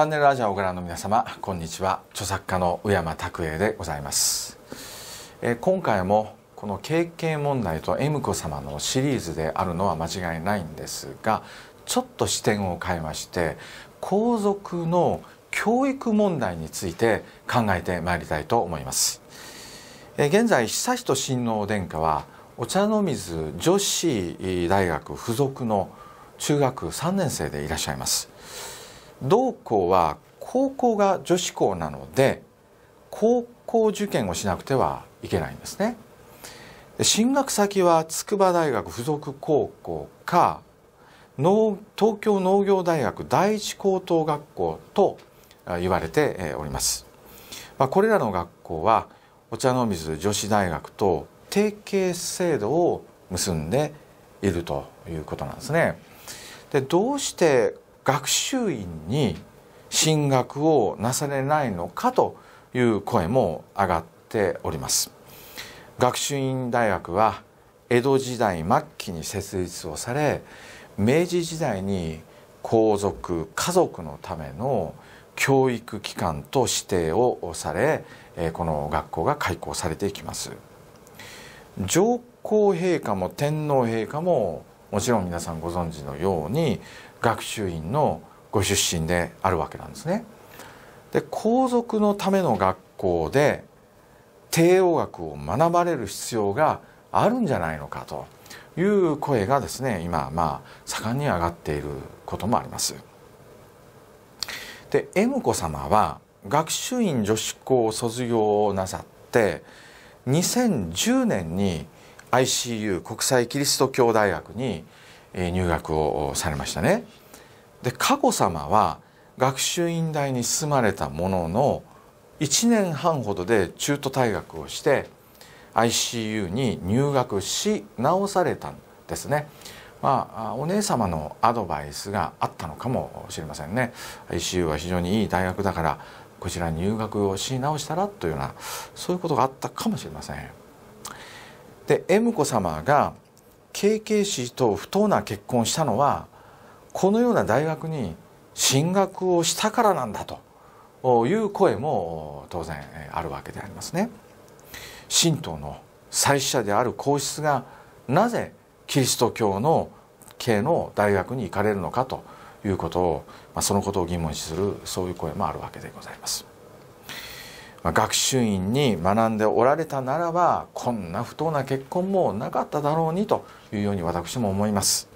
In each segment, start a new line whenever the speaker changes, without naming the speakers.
チャンネルラジオをご覧の皆様こんにちは著作家の宇山拓英でございます、え今回もこの経験問題と M 子様のシリーズであるのは間違いないんですがちょっと視点を変えまして皇族の教育問題について考えてまいりたいと思います、え現在悠仁親王殿下はお茶の水女子大学附属の中学3年生でいらっしゃいます同校は高校が女子校なので高校受験をしなくてはいけないんですね進学先は筑波大学附属高校か東京農業大学第一高等学校と言われておりますこれらの学校はお茶の水女子大学と提携制度を結んでいるということなんですねでどうして学習院に進学をなされないのかという声も上がっております学習院大学は江戸時代末期に設立をされ明治時代に皇族家族のための教育機関と指定をされこの学校が開校されていきます上皇陛下も天皇陛下ももちろん皆さんご存知のように学習院のご出身であるわけなんですね。で皇族のための学校で帝王学を学ばれる必要があるんじゃないのかという声がですね今まあ盛んに上がっていることもあります。で M 子様は学習院女子校を卒業なさって2010年に ICU 国際キリスト教大学に入学をされましたね。で佳子さまは学習院大に進まれたものの1年半ほどで中途退学をして ICU に入学し直されたんですね。まあ、お姉様のアドバイスがあったのかもしれませんね ICU は非常にいい大学だからこちらに入学をし直したらというようなそういうことがあったかもしれません。で M 子様が KK 氏と不当な結婚したのはこのような大学に進学をしたからなんだという声も当然あるわけでありますね。神道の祭司者である皇室がなぜキリスト教の系の大学に行かれるのかということを、まあ、そのことを疑問視するそういう声もあるわけでございます。学習院に学んでおられたならばこんな不当な結婚もなかっただろうにというように私も思います。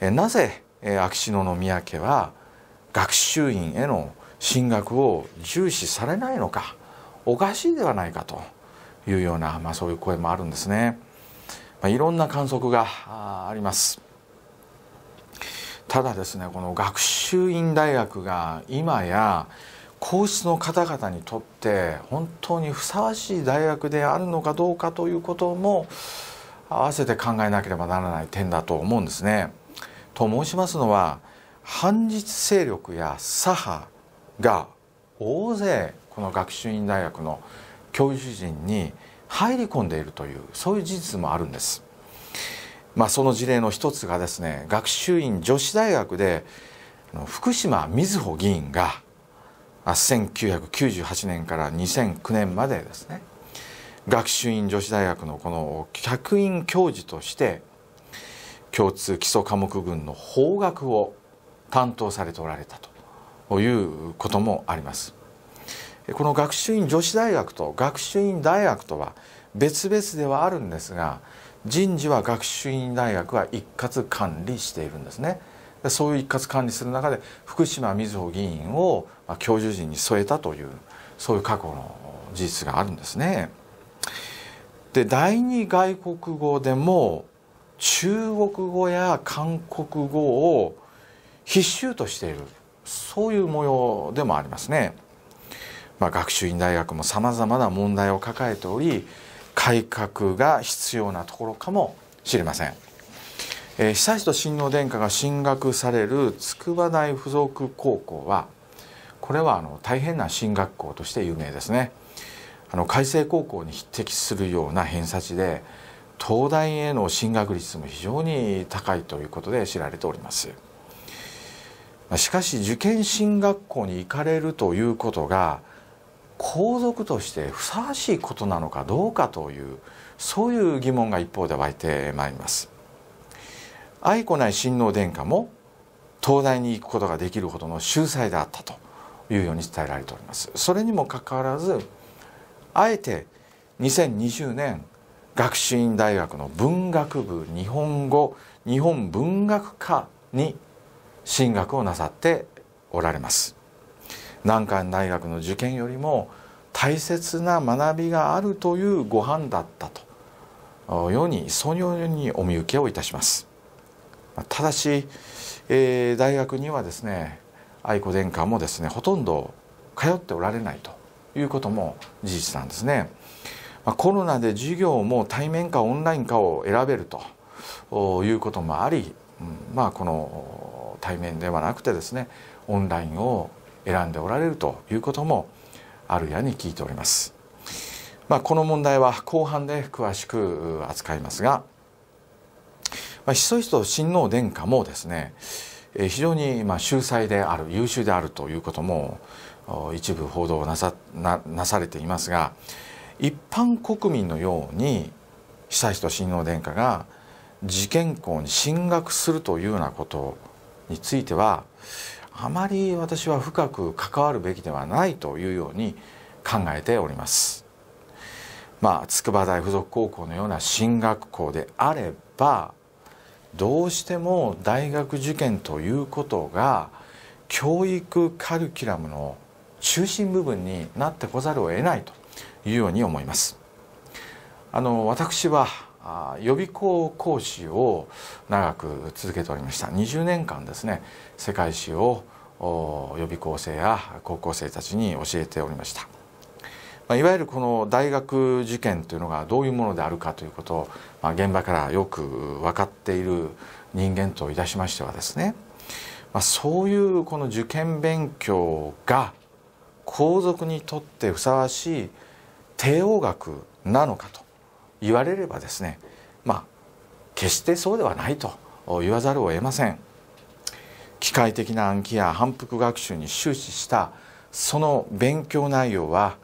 なぜ秋篠宮家は学習院への進学を重視されないのかおかしいではないかというような、まあ、そういう声もあるんですね。まあ、いろんな観測があります。ただですねこの学習院大学が今や皇室の方々にとって本当にふさわしい大学であるのかどうかということも合わせて考えなければならない点だと思うんですね。と申しますのは反日勢力や左派が大勢この学習院大学の教授陣に入り込んでいるというそういう事実もあるんです。まあ、その事例の一つがですね学習院女子大学で福島瑞穂議員があ1998年から2009年までですね学習院女子大学のこの客員教授として共通基礎科目群の法学を担当されておられたということもあります。この学習院女子大学と学習院大学とは別々ではあるんですが人事は学習院大学が一括管理しているんですね。そういう一括管理する中で福島みずほ議員を教授陣に添えたというそういう過去の事実があるんですね。で第二外国語でも中国語や韓国語を必修としているそういう模様でもありますね。まあ、学習院大学もさまざまな問題を抱えており改革が必要なところかもしれません。えー、悠仁親王殿下が進学される筑波大附属高校はこれはあの大変な進学校として有名ですねあの開成高校に匹敵するような偏差値で東大への進学率も非常に高いということで知られておりますしかし受験進学校に行かれるということが皇族としてふさわしいことなのかどうかというそういう疑問が一方で湧いてまいります愛子内親王殿下も東大に行くことができるほどの秀才であったというように伝えられておりますそれにもかかわらずあえて2020年学習院大学の文学部日本語日本文学科に進学をなさっておられます難関大学の受験よりも大切な学びがあるというご判だったとようにそのようにお見受けをいたしますただし、えー、大学にはですね愛子殿下もですねほとんど通っておられないということも事実なんですね。まコロナで授業も対面かオンラインかを選べるということもあり、うん、まあこの対面ではなくてですねオンラインを選んでおられるということもあるやに聞いております。まあ、この問題は後半で詳しく扱いますが、まあ、ひそひそ親王殿下もですね非常にまあ秀才である優秀であるということも一部報道なさななされていますが一般国民のように悠仁親王殿下が受験校に進学するというようなことについてはあまり私は深く関わるべきではないというように考えております。まあ、筑波大附属高校のような進学校であればどうしても大学受験ということが教育カリキュラムの中心部分になってこざるを得ないというように思います。あの私は予備校講師を長く続けておりました20年間ですね世界史を予備校生や高校生たちに教えておりました。まあ、いわゆるこの大学受験というのがどういうものであるかということを、まあ、現場からよく分かっている人間といたしましてはですね、まあ、そういうこの受験勉強が皇族にとってふさわしい帝王学なのかと言われればですねまあ決してそうではないと言わざるを得ません機械的な暗記や反復学習に終始したその勉強内容は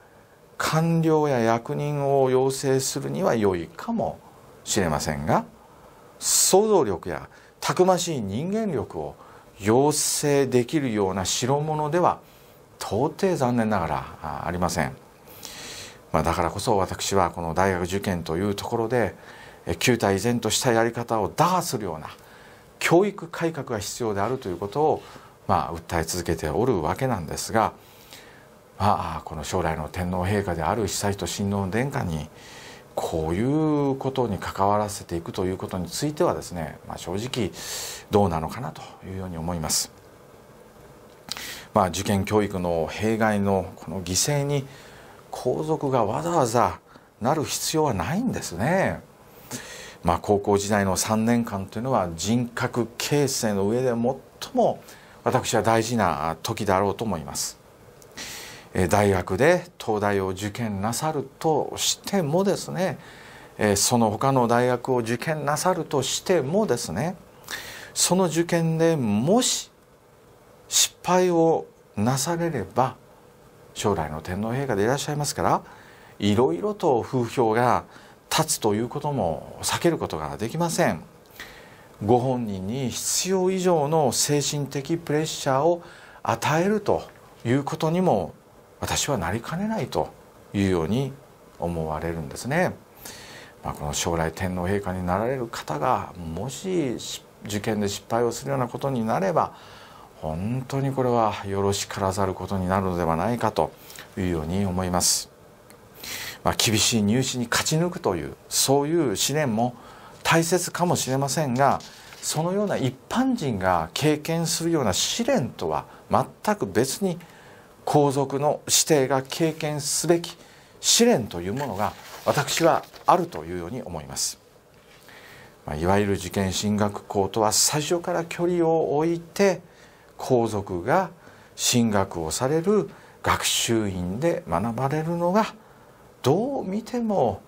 官僚や役人を養成するには良いかもしれませんが想像力やたくましい人間力を養成できるような代物では到底残念ながらありません、まあ、だからこそ私はこの大学受験というところで旧態依然としたやり方を打破するような教育改革が必要であるということをまあ訴え続けておるわけなんですが。まあ、この将来の天皇陛下である悠仁親王殿下にこういうことに関わらせていくということについてはですね、まあ、正直どうなのかなというように思います。まあ、受験教育の弊害のこの犠牲に皇族がわざわざなる必要はないんですね。まあ、高校時代の3年間というのは人格形成の上で最も私は大事な時であろうと思います。大学で東大を受験なさるとしてもですねその他の大学を受験なさるとしてもですねその受験でもし失敗をなされれば将来の天皇陛下でいらっしゃいますからいろいろと風評が立つということも避けることができませんご本人に必要以上の精神的プレッシャーを与えるということにも私はなりかねないというように思われるんですね。まあ、この将来天皇陛下になられる方がもし受験で失敗をするようなことになれば本当にこれはよろしからざることになるのではないかというように思います。まあ、厳しい入試に勝ち抜くというそういう試練も大切かもしれませんがそのような一般人が経験するような試練とは全く別に皇族の指定が経験すべき試練というものが私はあるというように思います、まあ、いわゆる受験進学校とは最初から距離を置いて皇族が進学をされる学習院で学ばれるのがどう見ても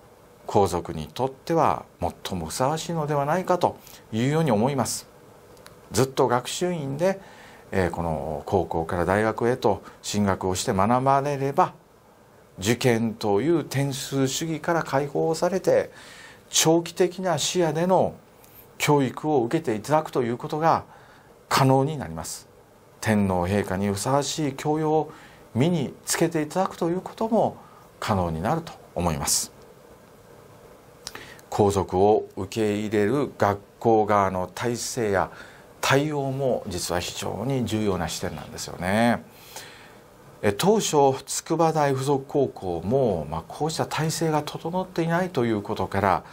皇族にとっては最もふさわしいのではないかというように思いますずっと学習院でえー、この高校から大学へと進学をして学ばれれば受験という点数主義から解放されて長期的な視野での教育を受けていただくということが可能になります天皇陛下にふさわしい教養を身につけていただくということも可能になると思います皇族を受け入れる学校側の体制や対応も実は非常に重要な視点なんですよね。当初筑波大附属高校も、まあ、こうした体制が整っていないということから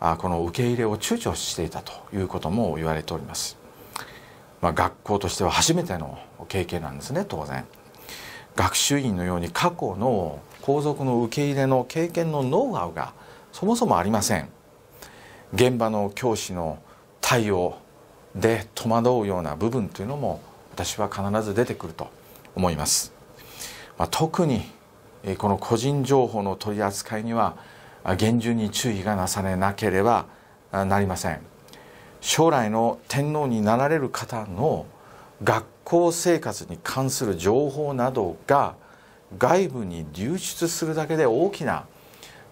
あこの受け入れを躊躇していたということも言われております、まあ、学校としては初めての経験なんですね当然学習院のように過去の皇族の受け入れの経験のノウハウがそもそもありません現場の教師の対応で戸惑うような部分というのも私は必ず出てくると思います、まあ、特にこの個人情報の取り扱いには厳重に注意がなされなければなりません将来の天皇になられる方の学校生活に関する情報などが外部に流出するだけで大きな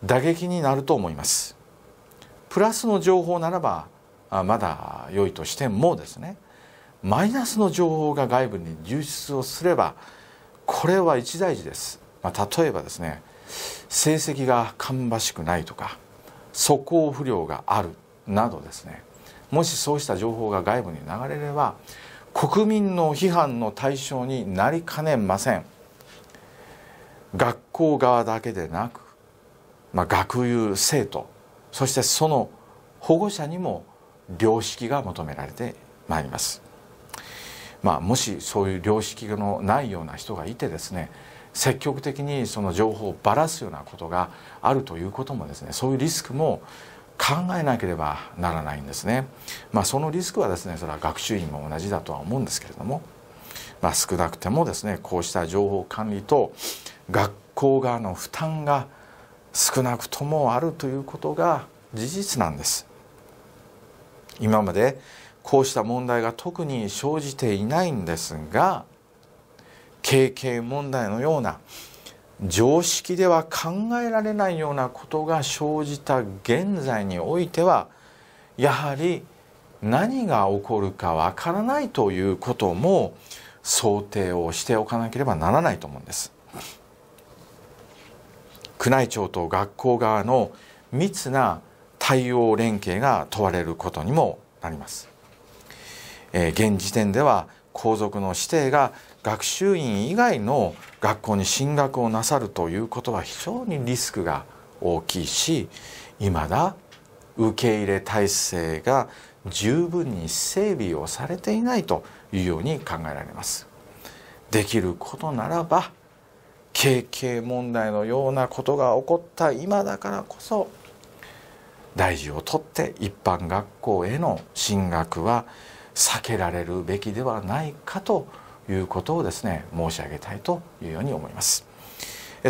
打撃になると思いますプラスの情報ならばまだ良いとしてもですねマイナスの情報が外部に流出をすればこれは一大事です、まあ、例えばですね成績が芳しくないとか素行不良があるなどですねもしそうした情報が外部に流れれば国民の批判の対象になりかねません学校側だけでなく、まあ、学友生徒そしてその保護者にも良識が求められてまいります、まあ、もしそういう良識のないような人がいてですね積極的にその情報をばらすようなことがあるということもですねそういうリスクも考えなければならないんですね、まあ、そのリスクはですねそれは学習院も同じだとは思うんですけれども、まあ、少なくてもですねこうした情報管理と学校側の負担が少なくともあるということが事実なんです今までこうした問題が特に生じていないんですが経験問題のような常識では考えられないようなことが生じた現在においてはやはり何が起こるかわからないということも想定をしておかなければならないと思うんです。宮内庁と学校側の密な対応連携が問われることにもなります。え現時点では皇族の指定が学習院以外の学校に進学をなさるということは非常にリスクが大きいしいまだ受け入れ体制が十分に整備をされていないというように考えられます。できることならば経験問題のようなことが起こった今だからこそ大事をとって一般学校への進学は避けられるべきではないかということをですね申し上げたいというように思います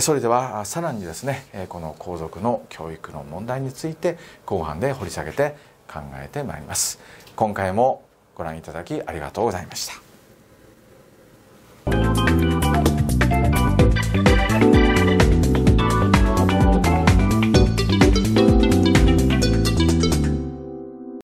それではさらにですねこの皇族の教育の問題について後半で掘り下げて考えてまいります今回もご覧いただきありがとうございました